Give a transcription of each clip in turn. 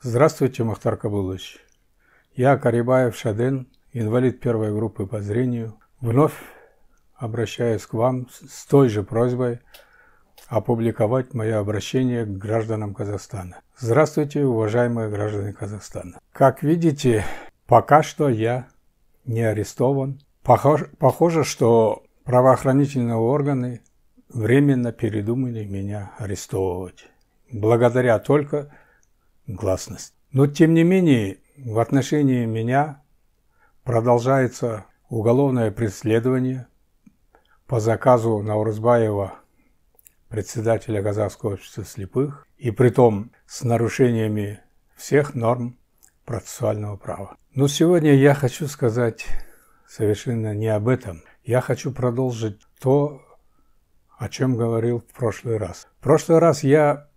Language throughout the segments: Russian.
Здравствуйте, Махтар Кабулович. Я Карибаев Шаден, инвалид первой группы по зрению. Вновь обращаюсь к вам с той же просьбой опубликовать мое обращение к гражданам Казахстана. Здравствуйте, уважаемые граждане Казахстана. Как видите, пока что я не арестован. Похоже, похоже что правоохранительные органы временно передумали меня арестовывать. Благодаря только гласность. Но тем не менее, в отношении меня продолжается уголовное преследование по заказу Наурзбаева, председателя Казахского общества слепых, и при притом с нарушениями всех норм процессуального права. Но сегодня я хочу сказать совершенно не об этом. Я хочу продолжить то, о чем говорил в прошлый раз. В прошлый раз я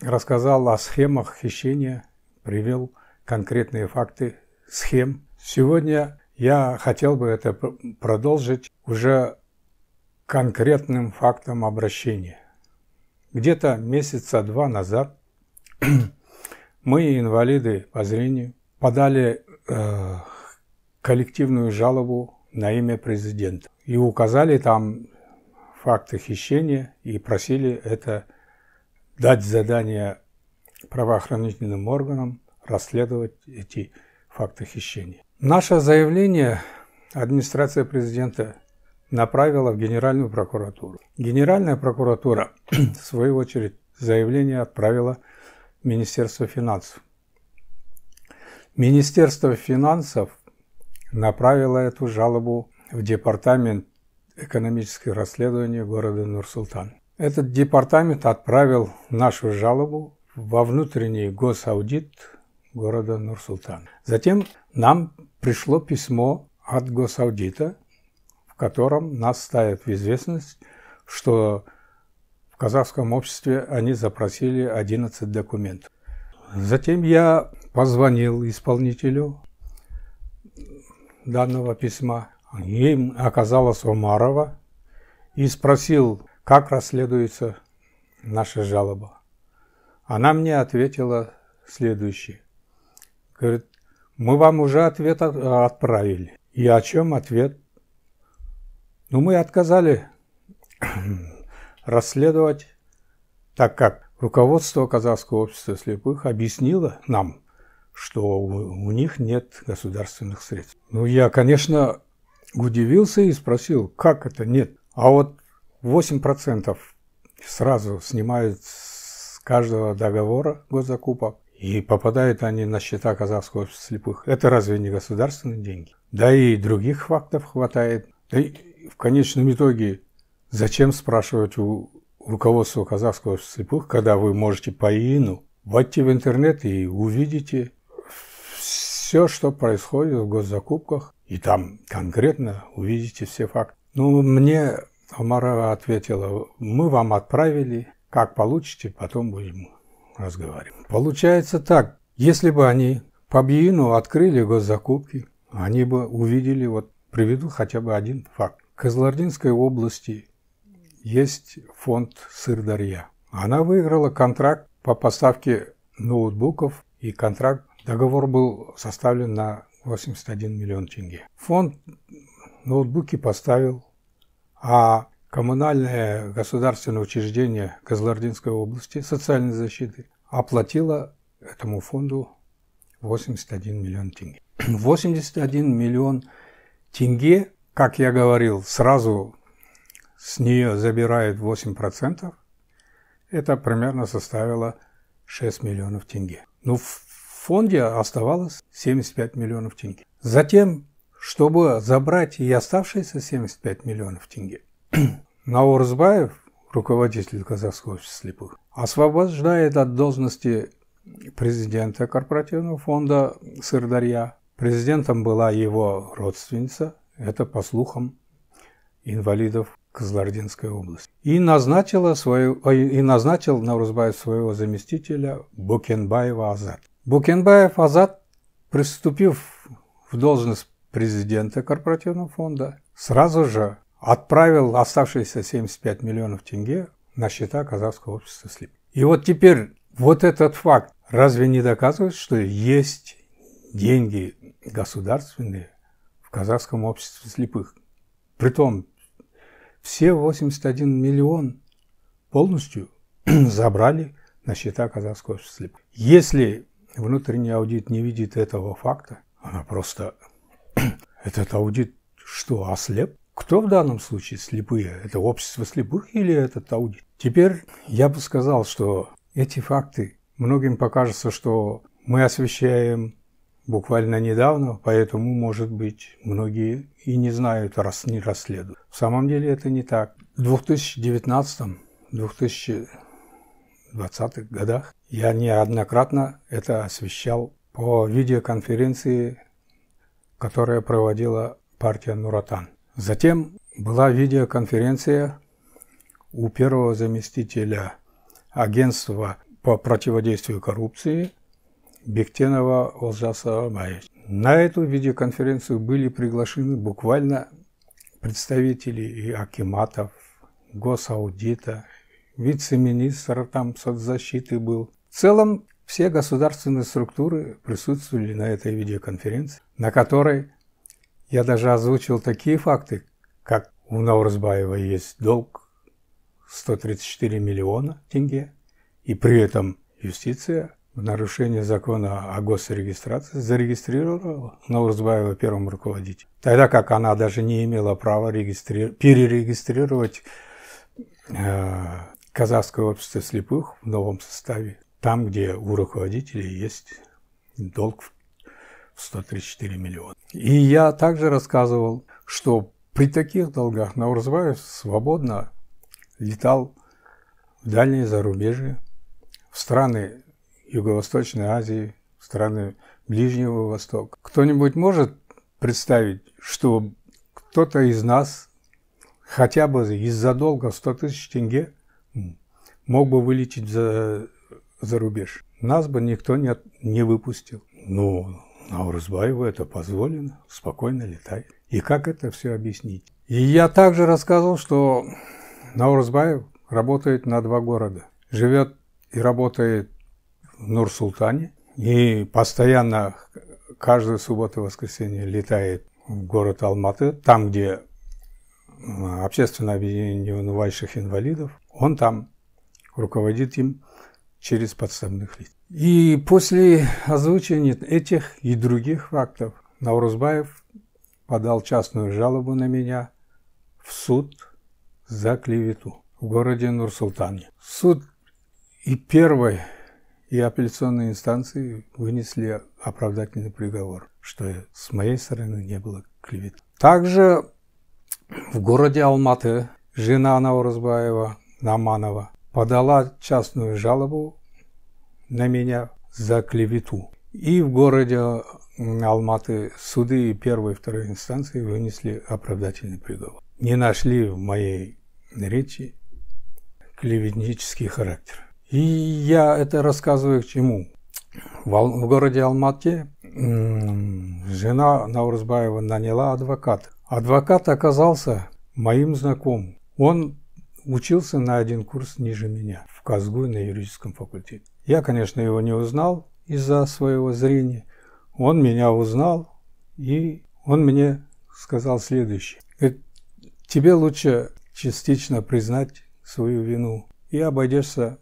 рассказал о схемах хищения, привел конкретные факты схем. Сегодня я хотел бы это продолжить уже конкретным фактом обращения. Где-то месяца два назад мы, инвалиды по зрению, подали э, коллективную жалобу на имя президента и указали там факты хищения и просили это дать задание правоохранительным органам расследовать эти факты хищения. Наше заявление администрация президента направила в Генеральную прокуратуру. Генеральная прокуратура, в свою очередь, заявление отправила в Министерство финансов. Министерство финансов направило эту жалобу в Департамент экономических расследований города Нур-Султан. Этот департамент отправил нашу жалобу во внутренний госаудит города Нур-Султан. Затем нам пришло письмо от госаудита, в котором нас ставят в известность, что в казахском обществе они запросили 11 документов. Затем я позвонил исполнителю данного письма. Им оказалась Умарова и спросил, как расследуется наша жалоба. Она мне ответила следующее. Говорит, мы вам уже ответ отправили. И о чем ответ? Ну, мы отказали расследовать, так как руководство Казахского общества слепых объяснило нам, что у, у них нет государственных средств. Ну, я, конечно, удивился и спросил, как это нет? А вот 8% сразу снимают с каждого договора госзакупок, и попадают они на счета казахского слепых. Это разве не государственные деньги? Да и других фактов хватает. Да и в конечном итоге, зачем спрашивать у руководства казахского слепых, когда вы можете по ИИНу войти в интернет и увидите все, что происходит в госзакупках, и там конкретно увидите все факты. Ну, мне Тамара ответила, мы вам отправили, как получите, потом будем разговаривать. Получается так, если бы они по БИИНу открыли госзакупки, они бы увидели, вот приведу хотя бы один факт. В Кызылординской области есть фонд Сырдарья. Она выиграла контракт по поставке ноутбуков, и контракт, договор был составлен на 81 миллион тенге. Фонд ноутбуки поставил а коммунальное государственное учреждение Козлординской области социальной защиты оплатило этому фонду 81 миллион тенге. 81 миллион тенге, как я говорил, сразу с нее забирают 8%. Это примерно составило 6 миллионов тенге. ну в фонде оставалось 75 миллионов тенге. Затем чтобы забрать и оставшиеся 75 миллионов тенге. Наур руководитель Казахского общества слепых, освобождает от должности президента корпоративного фонда Сырдарья. Президентом была его родственница, это по слухам инвалидов Казлардинской области. И, назначила свою, и назначил Наурузбаев своего заместителя Букенбаева Азат. Букенбаев Азат, приступив в должность президента корпоративного фонда, сразу же отправил оставшиеся 75 миллионов тенге на счета казахского общества СЛИП. И вот теперь вот этот факт разве не доказывает, что есть деньги государственные в казахском обществе слепых? Притом все 81 миллион полностью забрали на счета казахского общества слепых. Если внутренний аудит не видит этого факта, она просто этот аудит что, ослеп? Кто в данном случае слепые? Это общество слепых или этот аудит? Теперь я бы сказал, что эти факты многим покажется, что мы освещаем буквально недавно, поэтому, может быть, многие и не знают, раз не расследуют. В самом деле это не так. В 2019-2020 годах я неоднократно это освещал по видеоконференции которое проводила партия Нуратан. Затем была видеоконференция у первого заместителя агентства по противодействию коррупции Бектенова Олжаса Амаевича. На эту видеоконференцию были приглашены буквально представители и акиматов, госаудита, вице-министр там соцзащиты был. В целом все государственные структуры присутствовали на этой видеоконференции, на которой я даже озвучил такие факты, как у Наурзбаева есть долг 134 миллиона тенге, и при этом юстиция в нарушение закона о госрегистрации зарегистрировала Наурзбаева первым руководителем, тогда как она даже не имела права регистри... перерегистрировать э, Казахское общество слепых в новом составе там, где у руководителей есть долг в 134 миллиона. И я также рассказывал, что при таких долгах Наурзбаев свободно летал в дальние зарубежья, в страны Юго-Восточной Азии, в страны Ближнего Востока. Кто-нибудь может представить, что кто-то из нас хотя бы из-за долга в 100 тысяч тенге мог бы вылететь за за рубеж. Нас бы никто не, от... не выпустил. Ну, а Урзбаеву это позволено, спокойно летай. И как это все объяснить? И я также рассказывал, что Наурзбаев работает на два города. Живет и работает в Нур-Султане и постоянно каждую субботу и воскресенье летает в город Алматы, там, где общественное объединение унывающих инвалидов. Он там руководит им через подставных лиц. И после озвучения этих и других фактов Наурузбаев подал частную жалобу на меня в суд за клевету в городе Нур-Султане. Суд и первой, и апелляционной инстанции вынесли оправдательный приговор, что с моей стороны не было клеветы. Также в городе Алматы жена Наурузбаева, Наманова, подала частную жалобу на меня за клевету. И в городе Алматы суды первой и второй инстанции вынесли оправдательный приговор. Не нашли в моей речи клеветнический характер. И я это рассказываю к чему? В, городе Алмате жена Наурзбаева наняла адвоката. Адвокат оказался моим знакомым. Он учился на один курс ниже меня, в Казгу на юридическом факультете. Я, конечно, его не узнал из-за своего зрения. Он меня узнал, и он мне сказал следующее. Говорит, тебе лучше частично признать свою вину и обойдешься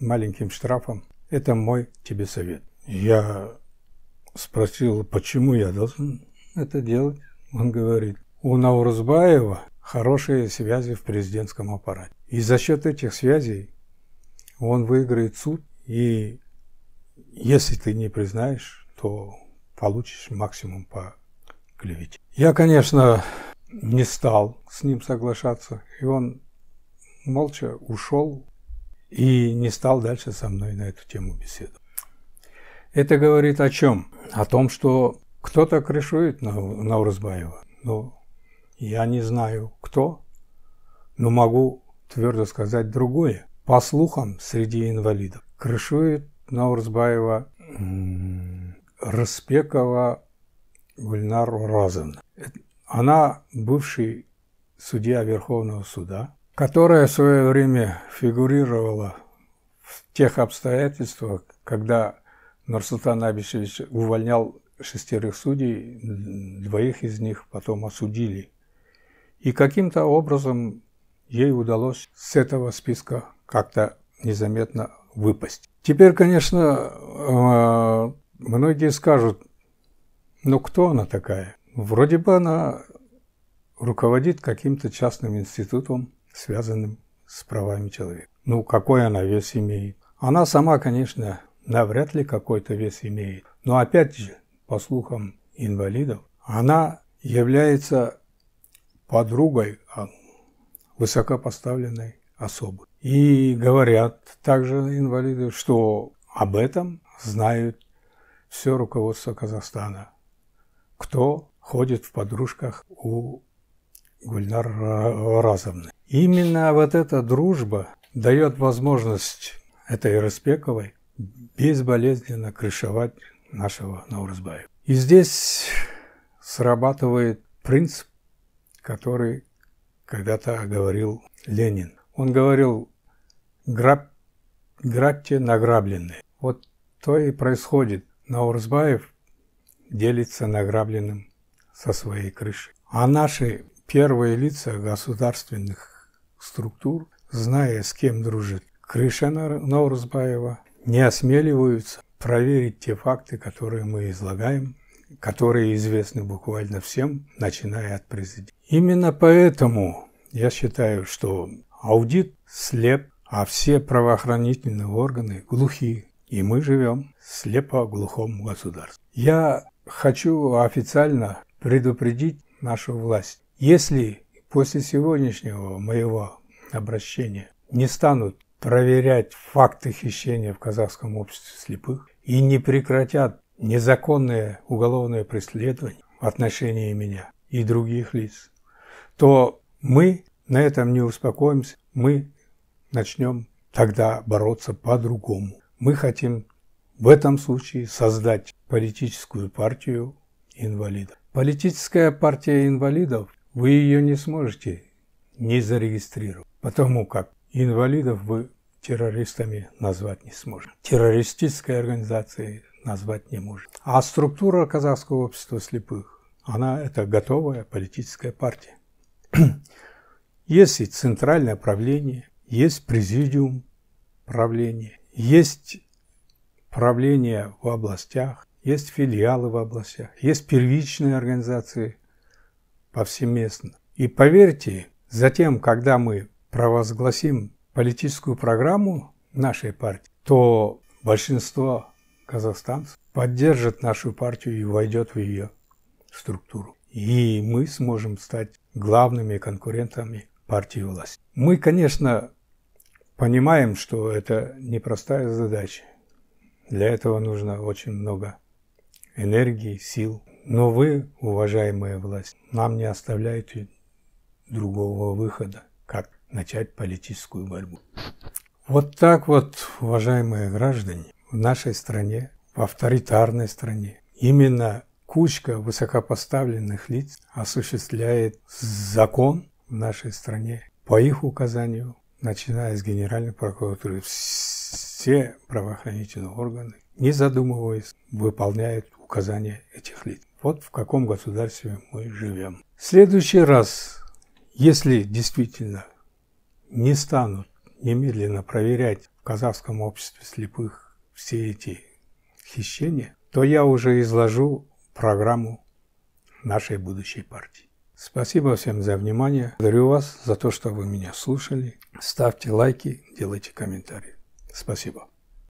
маленьким штрафом. Это мой тебе совет. Я спросил, почему я должен это делать. Он говорит, у Наурзбаева хорошие связи в президентском аппарате. И за счет этих связей он выиграет суд, и если ты не признаешь, то получишь максимум по клевете. Я, конечно, не стал с ним соглашаться, и он молча ушел и не стал дальше со мной на эту тему беседовать. Это говорит о чем? О том, что кто-то крышует на, на Урзбаева. Ну, я не знаю, кто, но могу твердо сказать другое. По слухам, среди инвалидов крышует Наурзбаева Распекова Гульнар Разовна. Она бывший судья Верховного суда, которая в свое время фигурировала в тех обстоятельствах, когда Нурсултан Абишевич увольнял шестерых судей, двоих из них потом осудили – и каким-то образом ей удалось с этого списка как-то незаметно выпасть. Теперь, конечно, э, многие скажут, ну кто она такая? Вроде бы она руководит каким-то частным институтом, связанным с правами человека. Ну, какой она вес имеет? Она сама, конечно, навряд ли какой-то вес имеет. Но опять же, по слухам инвалидов, она является подругой а высокопоставленной особы. И говорят также инвалиды, что об этом знают все руководство Казахстана, кто ходит в подружках у Гульнар Разовны. Именно вот эта дружба дает возможность этой Распековой безболезненно крышевать нашего Наурызбаева. И здесь срабатывает принцип который когда-то говорил Ленин. Он говорил «Граб... «грабьте награбленные». Вот то и происходит. Наурзбаев делится награбленным со своей крыши. А наши первые лица государственных структур, зная, с кем дружит крыша Наурзбаева, не осмеливаются проверить те факты, которые мы излагаем которые известны буквально всем, начиная от президента. Именно поэтому я считаю, что аудит слеп, а все правоохранительные органы глухи. И мы живем слепо-глухом государстве. Я хочу официально предупредить нашу власть. Если после сегодняшнего моего обращения не станут проверять факты хищения в казахском обществе слепых и не прекратят незаконное уголовное преследование в отношении меня и других лиц, то мы на этом не успокоимся, мы начнем тогда бороться по-другому. Мы хотим в этом случае создать политическую партию инвалидов. Политическая партия инвалидов, вы ее не сможете не зарегистрировать, потому как инвалидов вы террористами назвать не сможете. Террористической организацией назвать не может. А структура казахского общества слепых, она это готовая политическая партия. Есть и центральное правление, есть президиум правления, есть правление в областях, есть филиалы в областях, есть первичные организации повсеместно. И поверьте, затем, когда мы провозгласим политическую программу нашей партии, то большинство казахстанцев поддержит нашу партию и войдет в ее структуру. И мы сможем стать главными конкурентами партии власти. Мы, конечно, понимаем, что это непростая задача. Для этого нужно очень много энергии, сил. Но вы, уважаемая власть, нам не оставляете другого выхода, как начать политическую борьбу. Вот так вот, уважаемые граждане, в нашей стране, в авторитарной стране. Именно кучка высокопоставленных лиц осуществляет закон в нашей стране по их указанию, начиная с Генеральной прокуратуры, все правоохранительные органы, не задумываясь, выполняют указания этих лиц. Вот в каком государстве мы живем. В следующий раз, если действительно не станут немедленно проверять в казахском обществе слепых все эти хищения, то я уже изложу программу нашей будущей партии. Спасибо всем за внимание. Благодарю вас за то, что вы меня слушали. Ставьте лайки, делайте комментарии. Спасибо.